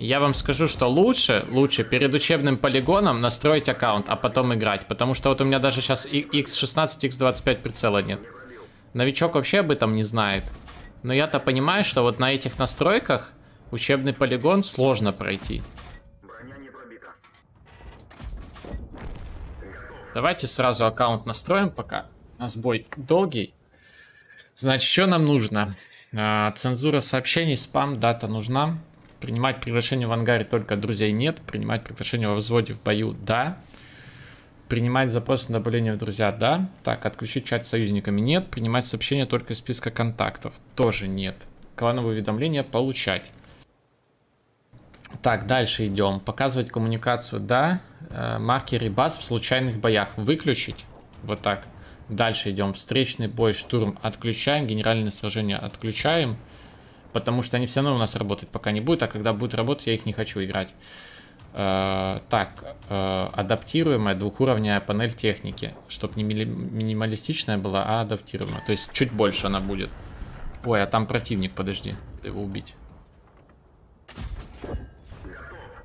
Я вам скажу, что лучше, лучше перед учебным полигоном настроить аккаунт, а потом играть. Потому что вот у меня даже сейчас и x16, x25 прицела нет. Новичок вообще об этом не знает. Но я-то понимаю, что вот на этих настройках учебный полигон сложно пройти. Давайте сразу аккаунт настроим, пока у нас бой долгий. Значит, что нам нужно? А, цензура сообщений, спам, дата нужна. Принимать приглашение в ангаре только от друзей нет. Принимать приглашение во взводе в бою – да. Принимать запрос на добавление в друзья – да. Так, отключить чат с союзниками – нет. Принимать сообщения только из списка контактов – тоже нет. Клановые уведомления – получать. Так, дальше идем. Показывать коммуникацию – да. Э, маркеры баз в случайных боях – выключить. Вот так. Дальше идем. Встречный бой, штурм – отключаем. Генеральное сражение – отключаем. Отключаем. Потому что они все равно у нас работать пока не будут, а когда будут работать, я их не хочу играть. Э, так, э, адаптируемая двухуровневая панель техники, чтобы не минималистичная была, а адаптируемая. То есть чуть больше она будет. Ой, а там противник, подожди, его убить.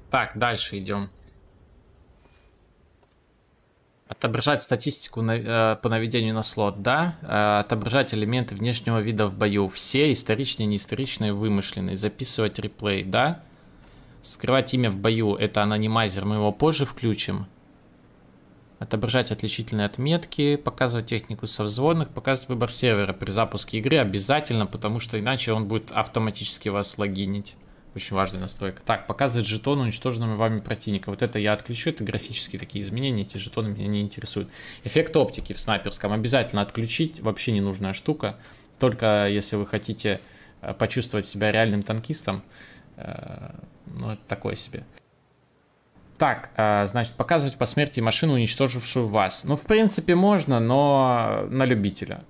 Так, дальше идем. Отображать статистику на, э, по наведению на слот, да. Э, отображать элементы внешнего вида в бою. Все историчные, неисторичные, вымышленные. Записывать реплей, да. Скрывать имя в бою. Это анонимайзер, мы его позже включим. Отображать отличительные отметки. Показывать технику со взводных. Показывать выбор сервера при запуске игры обязательно, потому что иначе он будет автоматически вас логинить. Очень важная настройка. Так, показывает жетоны уничтоженного вами противника. Вот это я отключу, это графические такие изменения, эти жетоны меня не интересуют. Эффект оптики в снайперском обязательно отключить, вообще ненужная штука. Только если вы хотите э, почувствовать себя реальным танкистом, э, ну это такое себе. Так, э, значит, показывать по смерти машину, уничтожившую вас. Ну, в принципе, можно, но на любителя.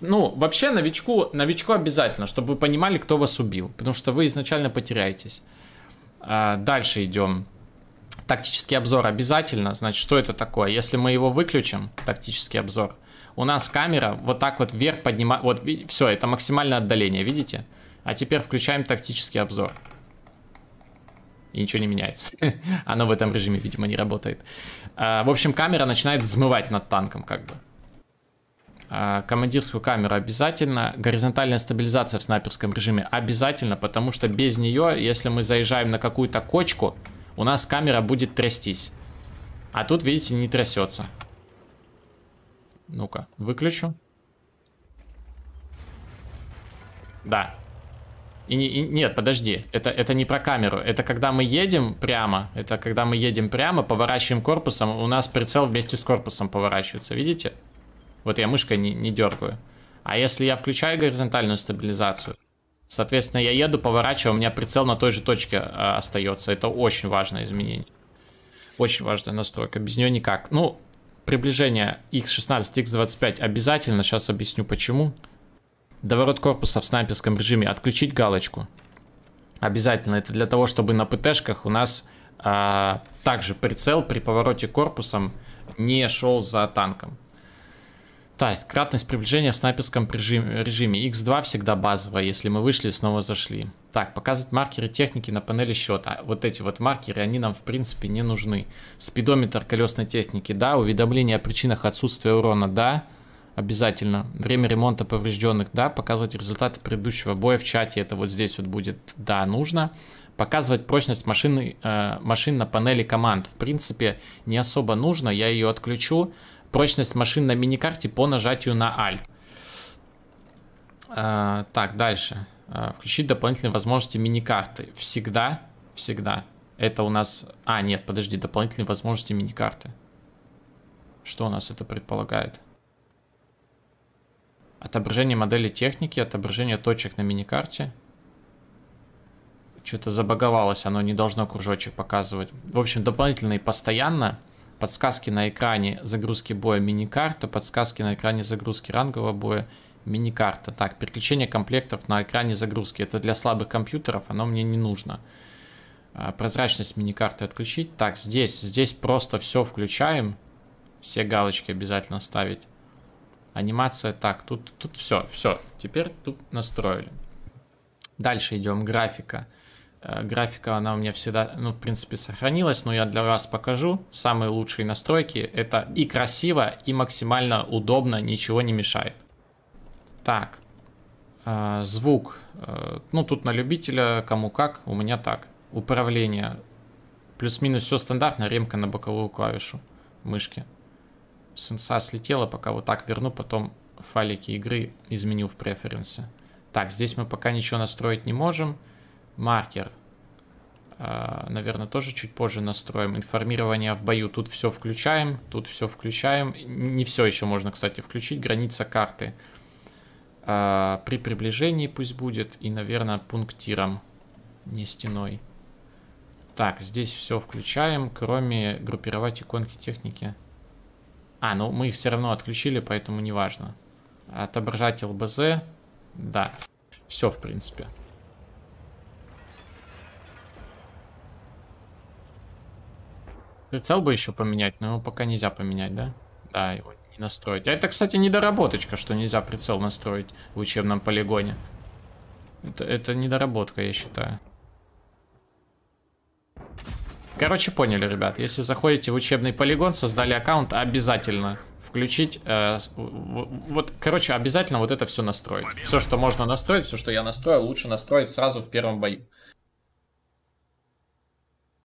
Ну, вообще новичку, новичку обязательно, чтобы вы понимали, кто вас убил, потому что вы изначально потеряетесь. А, дальше идем. Тактический обзор обязательно. Значит, что это такое? Если мы его выключим, тактический обзор, у нас камера вот так вот вверх поднимает. Вот все, это максимальное отдаление, видите? А теперь включаем тактический обзор. И ничего не меняется. Оно в этом режиме, видимо, не работает. А, в общем, камера начинает взмывать над танком, как бы. А, командирскую камеру обязательно, горизонтальная стабилизация в снайперском режиме обязательно, потому что без нее, если мы заезжаем на какую-то кочку, у нас камера будет трястись. А тут, видите, не трясется. Ну-ка, выключу. Да. И, не, и нет, подожди, это, это не про камеру, это когда мы едем прямо, это когда мы едем прямо, поворачиваем корпусом, у нас прицел вместе с корпусом поворачивается, видите? Видите? Вот я мышкой не, не дергаю. А если я включаю горизонтальную стабилизацию, соответственно, я еду, поворачиваю, у меня прицел на той же точке э, остается. Это очень важное изменение. Очень важная настройка. Без нее никак. Ну, приближение X16, X25 обязательно. Сейчас объясню почему. Доворот корпуса в снайперском режиме. Отключить галочку. Обязательно. Это для того, чтобы на ПТшках у нас а, также прицел при повороте корпусом не шел за танком. Так, кратность приближения в снайперском режиме. режиме. X2 всегда базовая, если мы вышли и снова зашли. Так, показывать маркеры техники на панели счета. Вот эти вот маркеры, они нам в принципе не нужны. Спидометр колесной техники, да. Уведомление о причинах отсутствия урона, да. Обязательно. Время ремонта поврежденных, да. Показывать результаты предыдущего боя в чате, это вот здесь вот будет, да, нужно. Показывать прочность машины, э, машин на панели команд, в принципе, не особо нужно. Я ее отключу прочность машин на миникарте по нажатию на Alt. А, так, дальше. А, включить дополнительные возможности миникарты. Всегда, всегда. Это у нас... А, нет, подожди, дополнительные возможности миникарты. Что у нас это предполагает? Отображение модели техники, отображение точек на миникарте. Что-то забаговалось, оно не должно кружочек показывать. В общем, дополнительные постоянно подсказки на экране загрузки боя миникарта, подсказки на экране загрузки рангового боя миникарта. Так, переключение комплектов на экране загрузки. Это для слабых компьютеров, оно мне не нужно. А, прозрачность миникарты отключить. Так, здесь, здесь просто все включаем. Все галочки обязательно ставить. Анимация, так, тут, тут все, все. Теперь тут настроили. Дальше идем, графика. Графика Э, графика, она у меня всегда, ну, в принципе, сохранилась, но я для вас покажу. Самые лучшие настройки. Это и красиво, и максимально удобно, ничего не мешает. Так, э, звук. Э, ну, тут на любителя, кому как, у меня так. Управление. Плюс-минус все стандартно, ремка на боковую клавишу мышки. Сенса слетела, пока вот так верну, потом файлики игры изменю в преференсе. Так, здесь мы пока ничего настроить не можем маркер, э, наверное, тоже чуть позже настроим. Информирование в бою. Тут все включаем, тут все включаем. Не все еще можно, кстати, включить. Граница карты. Э, при приближении пусть будет. И, наверное, пунктиром, не стеной. Так, здесь все включаем, кроме группировать иконки техники. А, ну мы их все равно отключили, поэтому неважно. Отображать ЛБЗ. Да. Все, в принципе. Прицел бы еще поменять, но его пока нельзя поменять, да? Да, его не настроить. А это, кстати, недоработочка, что нельзя прицел настроить в учебном полигоне. Это, это недоработка, я считаю. Короче, поняли, ребят. Если заходите в учебный полигон, создали аккаунт, обязательно включить... Э, вот, короче, обязательно вот это все настроить. Все, что можно настроить, все, что я настроил, лучше настроить сразу в первом бою.